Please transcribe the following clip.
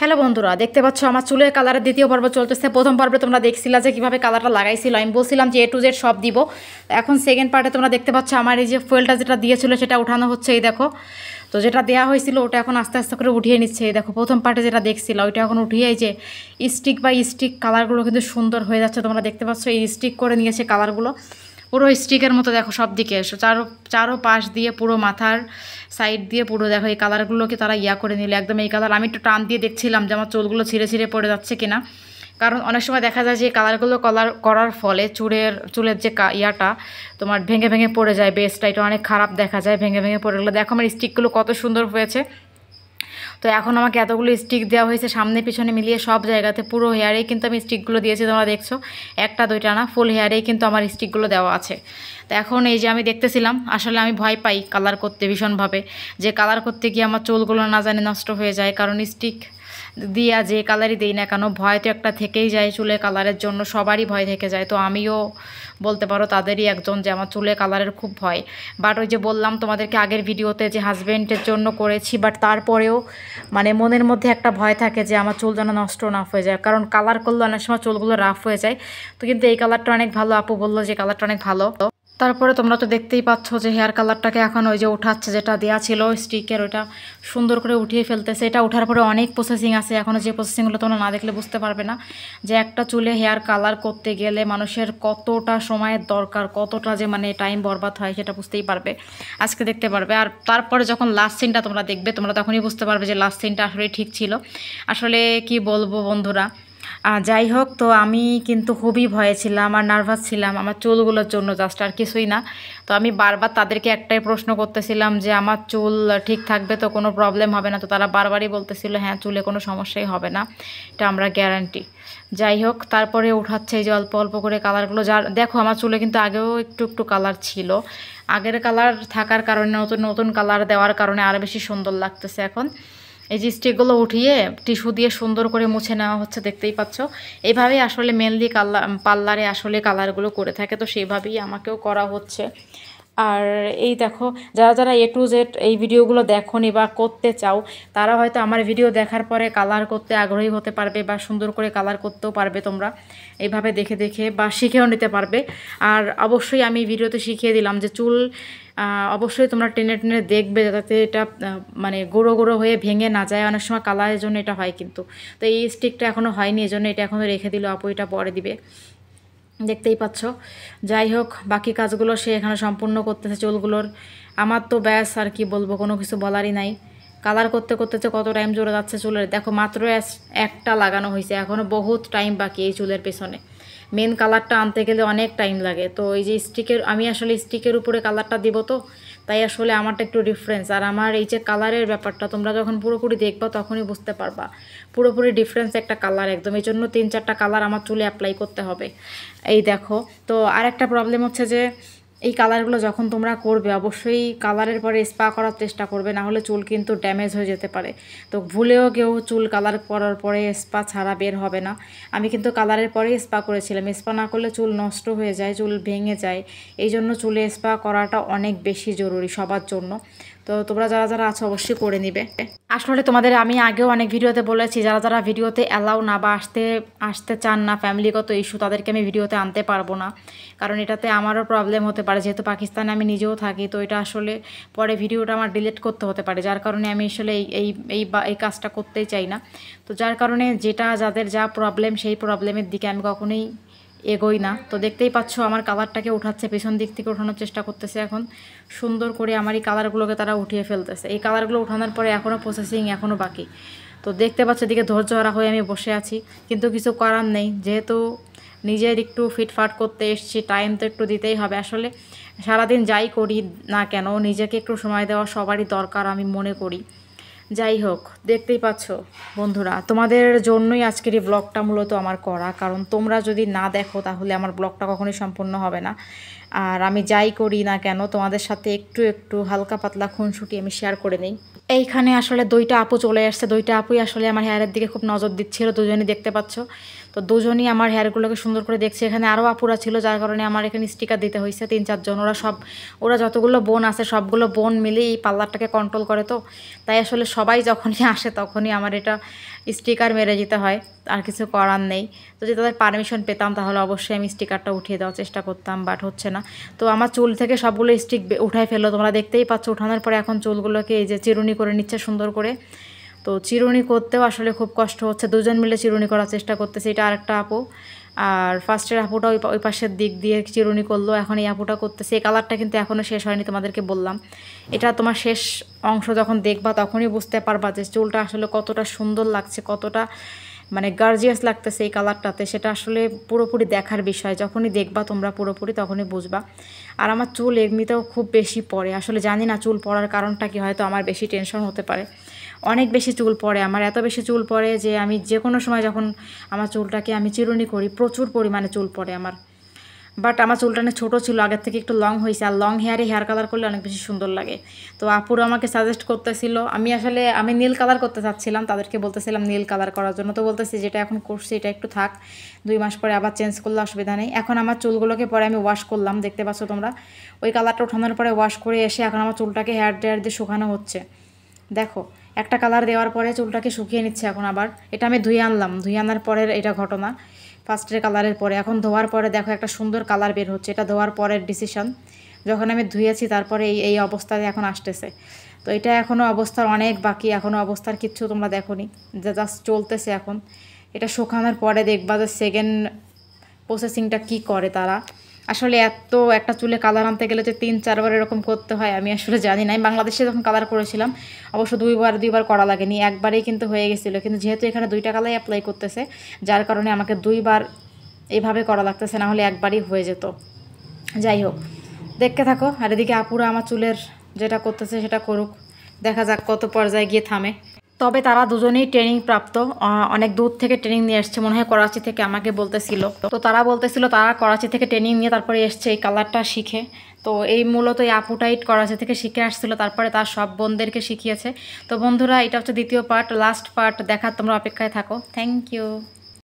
hello বন্ধুরা দেখতে পাচ্ছ আমার চুলের কালারের দ্বিতীয় পর্ব চলতেছে প্রথম পর্বে তোমরা দেখছিলা যে কীভাবে কালারটা লাগাইছিল আমি বলছিলাম যে এ টু জেড সব দিব এখন সেকেন্ড পার্টে তোমরা দেখতে পাচ্ছ আমার এই যে ফুয়েলটা যেটা দিয়েছিল সেটা উঠানো হচ্ছে এই দেখো তো যেটা দেওয়া হয়েছিল ওটা এখন আস্তে আস্তে করে উঠিয়ে নিচ্ছে এই দেখো প্রথম পার্টে যেটা দেখছিলা ওইটা এখন উঠিয়ে যে স্টিক বা স্টিক কালারগুলো কিন্তু সুন্দর হয়ে যাচ্ছে তোমরা দেখতে পাচ্ছ এই স্টিক করে নিয়েছে কালারগুলো পুরো স্টিকের মতো দেখো সব দিকে চারো চারো পাশ দিয়ে পুরো মাথার সাইড দিয়ে পুরো দেখো এই কালারগুলোকে তারা ইয়া করে নিল একদম এই কালার আমি একটু টান দিয়ে দেখছিলাম যে আমার চুলগুলো ছিঁড়ে ছিঁড়ে পড়ে যাচ্ছে কিনা কারণ অনেক সময় দেখা যায় যে কালারগুলো কলার করার ফলে চুলের চুলের যে ইয়াটা তোমার ভেঙে ভেঙে পড়ে যায় বেস্টটা এটা অনেক খারাপ দেখা যায় ভেঙে ভেঙে পড়ে গেলো দেখো আমার স্টিকগুলো কত সুন্দর হয়েছে তো এখন আমাকে এতগুলো স্টিক দেওয়া হয়েছে সামনে পিছনে মিলিয়ে সব জায়গাতে পুরো হেয়ারেই কিন্তু আমি স্টিকগুলো দিয়েছি তোমরা দেখছো একটা দুইটা না ফুল হেয়ারেই কিন্তু আমার স্টিকগুলো দেওয়া আছে তো এখন এই যে আমি দেখতেছিলাম আসলে আমি ভয় পাই কালার করতে ভীষণভাবে যে কালার করতে গিয়ে আমার চুলগুলো না জানি নষ্ট হয়ে যায় কারণ স্টিক দিয়া যে কালারই দিই না কেন ভয় তো একটা থেকেই যায় চুলে কালারের জন্য সবারই ভয় থেকে যায় তো আমিও বলতে পারো তাদেরই একজন যে আমার চুলে কালারের খুব ভয় বাট ওই যে বললাম তোমাদেরকে আগের ভিডিওতে যে হাজব্যান্ডের জন্য করেছি বাট তারপরেও মানে মনের মধ্যে একটা ভয় থাকে যে আমার চুল যেন নষ্ট না হয়ে যায় কারণ কালার করলে অনেক সময় চুলগুলো রাফ হয়ে যায় তো কিন্তু এই কালারটা অনেক ভালো আপু বললো যে কালারটা অনেক ভালো তারপরে তোমরা তো দেখতেই পাচ্ছ যে হেয়ার কালারটাকে এখন ওই যে উঠাচ্ছে যেটা দেওয়া ছিল স্টিকের ওইটা সুন্দর করে উঠিয়ে ফেলতেছে এটা ওঠার পরে অনেক প্রসেসিং আছে এখনও যে প্রসেসিংগুলো তোমরা না দেখলে বুঝতে পারবে না যে একটা চুলে হেয়ার কালার করতে গেলে মানুষের কতটা সময়ের দরকার কতটা যে মানে টাইম বরবাদ হয় সেটা বুঝতেই পারবে আজকে দেখতে পারবে আর তারপরে যখন লাস্ট সিনটা তোমরা দেখবে তোমরা তখনই বুঝতে পারবে যে লাস্ট সিনটা আসলে ঠিক ছিল আসলে কি বলবো বন্ধুরা যাই হোক তো আমি কিন্তু খুবই ভয়ে ছিলাম আর নার্ভাস ছিলাম আমার চুলগুলোর জন্য জাস্ট আর কিছুই না তো আমি বারবার তাদেরকে একটাই প্রশ্ন করতেছিলাম যে আমার চুল ঠিক থাকবে তো কোনো প্রবলেম হবে না তো তারা বারবারই বলতেছিল হ্যাঁ চুলে কোনো সমস্যাই হবে না এটা আমরা গ্যারান্টি যাই হোক তারপরে উঠাচ্ছে এই যে অল্প অল্প করে কালারগুলো যার দেখো আমার চুলে কিন্তু আগেও একটু একটু কালার ছিল আগের কালার থাকার কারণে নতুন নতুন কালার দেওয়ার কারণে আরও বেশি সুন্দর লাগতেছে এখন এই যে স্টিকগুলো উঠিয়ে টিস্যু দিয়ে সুন্দর করে মুছে নেওয়া হচ্ছে দেখতেই পাচ্ছ এইভাবে আসলে মেনলি কালার পার্লারে আসলে কালারগুলো করে থাকে তো সেইভাবেই আমাকেও করা হচ্ছে আর এই দেখো যারা যারা এ টু জেড এই ভিডিওগুলো দেখনি বা করতে চাও তারা হয়তো আমার ভিডিও দেখার পরে কালার করতে আগ্রহী হতে পারবে বা সুন্দর করে কালার করতেও পারবে তোমরা এইভাবে দেখে দেখে বা শিখেও নিতে পারবে আর অবশ্যই আমি ভিডিওতে শিখিয়ে দিলাম যে চুল অবশ্যই তোমরা টেনে টেনে দেখবে যাতে এটা মানে গুঁড়ো গুঁড়ো হয়ে ভেঙে না যায় অনেক সময় কালারের জন্য এটা হয় কিন্তু তো এই স্টিকটা এখনও হয়নি এই জন্য এটা এখনও রেখে দিল আপু এটা পরে দিবে দেখতেই পাচ্ছ যাই হোক বাকি কাজগুলো সে এখানে সম্পূর্ণ করতেছে চুলগুলোর আমার তো ব্যাস আর কি বলবো কোনো কিছু বলারই নাই কালার করতে করতে যে কত টাইম জোরে যাচ্ছে চুলের দেখো মাত্র একটা লাগানো হয়েছে এখনও বহুত টাইম বাকি এই চুলের পেছনে মেন কালারটা আনতে গেলে অনেক টাইম লাগে তো এই যে স্টিকের আমি আসলে স্টিকের উপরে কালারটা দিব তো তাই আসলে আমারটা একটু ডিফারেন্স আর আমার এই যে কালারের ব্যাপারটা তোমরা যখন পুরোপুরি দেখবো তখনই বুঝতে পারবা পুরোপুরি ডিফারেন্স একটা কালার একদম এই জন্য তিন চারটা কালার আমার চুলে অ্যাপ্লাই করতে হবে এই দেখো তো আর একটা প্রবলেম হচ্ছে যে এই কালারগুলো যখন তোমরা করবে অবশ্যই কালারের পরে স্পা করার চেষ্টা করবে না হলে চুল কিন্তু ড্যামেজ হয়ে যেতে পারে তো ভুলেও কেউ চুল কালার করার পরে স্পা ছাড়া বের হবে না আমি কিন্তু কালারের পরে স্পা করেছিলাম স্পা না করলে চুল নষ্ট হয়ে যায় চুল ভেঙে যায় এই জন্য চুলে স্পা করাটা অনেক বেশি জরুরি সবার জন্য তো তোমরা যারা যারা আছো অবশ্যই করে নিবে আসলে তোমাদের আমি আগেও অনেক ভিডিওতে বলেছি যারা যারা ভিডিওতে অ্যালাউ না বা আসতে আসতে চান না ফ্যামিলিগত ইস্যু তাদেরকে আমি ভিডিওতে আনতে পারবো না কারণ এটাতে আমারও প্রবলেম হতে পারে যেহেতু পাকিস্তানে আমি নিজেও থাকি তো এটা আসলে পরে ভিডিওটা আমার ডিলিট করতে হতে পারে যার কারণে আমি আসলে এই এই এই কাজটা করতেই চাই না তো যার কারণে যেটা যাদের যা প্রবলেম সেই প্রবলেমের দিকে আমি কখনোই এগোই না তো দেখতেই পাচ্ছ আমার কালারটাকে উঠাচ্ছে পেছন দিক থেকে ওঠানোর চেষ্টা করতেছে এখন সুন্দর করে আমার এই কালারগুলোকে তারা উঠিয়ে ফেলতেছে এই কালারগুলো উঠানোর পরে এখনও প্রসেসিং এখনও বাকি তো দেখতে পাচ্ছ এদিকে ধৈর্য হারা হয়ে আমি বসে আছি কিন্তু কিছু করার নেই যেহেতু নিজের একটু ফিটফাট করতে এসছি টাইম তো একটু দিতেই হবে আসলে সারাদিন যাই করি না কেন নিজেকে একটু সময় দেওয়া সবারই দরকার আমি মনে করি যাই হোক দেখতেই পাচ্ছ বন্ধুরা তোমাদের জন্যই আজকের এই ব্লগটা মূলত আমার করা কারণ তোমরা যদি না দেখো তাহলে আমার ব্লগটা কখনোই সম্পূর্ণ হবে না আর আমি যাই করি না কেন তোমাদের সাথে একটু একটু হালকা পাতলা খুনসুটি আমি শেয়ার করে নিই এইখানে আসলে দুইটা আপু চলে আসছে দুইটা আপুই আসলে আমার হেয়ারের দিকে খুব নজর দিচ্ছিল দুজনই দেখতে পাচ্ছ তো দুজনই আমার হেয়ারগুলোকে সুন্দর করে দেখছে এখানে আরও আপুরা ছিল যার কারণে আমার এখানে স্টিকার দিতে হয়েছে তিন চারজন ওরা সব ওরা যতগুলো বোন আছে সবগুলো বোন মিলেই এই পার্লারটাকে কন্ট্রোল করে তো তাই আসলে সবাই যখনই আসে তখনই আমার এটা স্টিকার মেরে যেতে হয় আর কিছু করার নেই তো যদি তাদের পারমিশন পেতাম তাহলে অবশ্যই আমি স্টিকারটা উঠিয়ে দেওয়ার চেষ্টা করতাম বাট হচ্ছে না তো আমার চুল থেকে সবগুলো স্টিক উঠায় ফেললো তোমরা দেখতেই পাচ্ছ উঠানোর পরে এখন চুলগুলোকে এই যে চিরুনি করে নিচ্ছে সুন্দর করে তো চিরুনি করতেও আসলে খুব কষ্ট হচ্ছে দুজন মিলে চিরুনি করার চেষ্টা করতেছে এটা আরেকটা আপু আর ফার্স্টের আপুটা ওই ওই পাশের দিক দিয়ে চিরুনি করলো এখন এই আপুটা করতেছে এই কালারটা কিন্তু এখনও শেষ হয়নি তোমাদেরকে বললাম এটা তোমার শেষ অংশ যখন দেখবা তখনই বুঝতে পারবা যে চুলটা আসলে কতটা সুন্দর লাগছে কতটা মানে গার্জিয়াস লাগতেছে এই কালারটাতে সেটা আসলে পুরোপুরি দেখার বিষয় যখনই দেখবা তোমরা পুরোপুরি তখনই বুঝবা আর আমার চুল এমনিতেও খুব বেশি পড়ে আসলে জানি না চুল পড়ার কারণটা কি হয়তো আমার বেশি টেনশন হতে পারে অনেক বেশি চুল পড়ে আমার এত বেশি চুল পড়ে যে আমি যে কোনো সময় যখন আমার চুলটাকে আমি চিরুনি করি প্রচুর পরিমাণে চুল পড়ে আমার বাট আমার চুলটা অনেক ছোটো ছিল আগের থেকে একটু লং হয়েছে আর লং হেয়ারে হেয়ার কালার করলে অনেক বেশি সুন্দর লাগে তো আপুরা আমাকে সাজেস্ট করতেছিল আমি আসলে আমি নীল কালার করতে চাচ্ছিলাম তাদেরকে বলতেছিলাম নীল কালার করার জন্য তো বলতেছি যেটা এখন করছি এটা একটু থাক দুই মাস পরে আবার চেঞ্জ করলে অসুবিধা নেই এখন আমার চুলগুলোকে পরে আমি ওয়াশ করলাম দেখতে পাচ্ছ তোমরা ওই কালারটা ওঠানোর পরে ওয়াশ করে এসে এখন আমার চুলটাকে হেয়ার ড্রায়ার দিয়ে শুকানো হচ্ছে দেখো একটা কালার দেওয়ার পরে চুলটাকে শুকিয়ে নিচ্ছে এখন আবার এটা আমি ধুয়ে আনলাম ধুয়ে আনার পরের এটা ঘটনা ফার্স্টের কালারের পরে এখন ধোয়ার পরে দেখো একটা সুন্দর কালার বের হচ্ছে এটা ধোয়ার পরের ডিসিশন যখন আমি ধুয়েছি তারপরে এই এই অবস্থায় এখন আসতেছে তো এটা এখনও অবস্থার অনেক বাকি এখনও অবস্থার কিচ্ছু তোমরা দেখো নি যা জাস্ট চলতেছে এখন এটা শুকানোর পরে দেখবা যে সেকেন্ড প্রসেসিংটা কি করে তারা আসলে এত একটা চুলে কালার আনতে গেলে যে তিন চারবার এরকম করতে হয় আমি আসলে জানি না বাংলাদেশে যখন কালার করেছিলাম অবশ্য দুইবার দুইবার করা লাগেনি একবারেই কিন্তু হয়ে গেছিলো কিন্তু যেহেতু এখানে দুইটা কালাই অ্যাপ্লাই করতেছে যার কারণে আমাকে দুইবার এইভাবে করা লাগতেছে না হলে একবারই হয়ে যেত যাই হোক দেখতে থাকো আর এদিকে আপুরা আমার চুলের যেটা করতেছে সেটা করুক দেখা যাক কত পর্যায়ে গিয়ে থামে তবে তারা দুজনেই ট্রেনিং প্রাপ্ত অনেক দূর থেকে ট্রেনিং নিয়ে এসছে মনে হয় করাচি থেকে আমাকে বলতেছিল তো তারা বলতেছিল তারা করাচি থেকে ট্রেনিং নিয়ে তারপরে এসছে এই কালারটা শিখে তো এই মূলত এই আপুটাইট করাচি থেকে শিখে আসছিল তারপরে তার সব বোনদেরকে শিখিয়েছে তো বন্ধুরা এটা হচ্ছে দ্বিতীয় পার্ট লাস্ট পার্ট দেখার তোমরা অপেক্ষায় থাকো থ্যাংক ইউ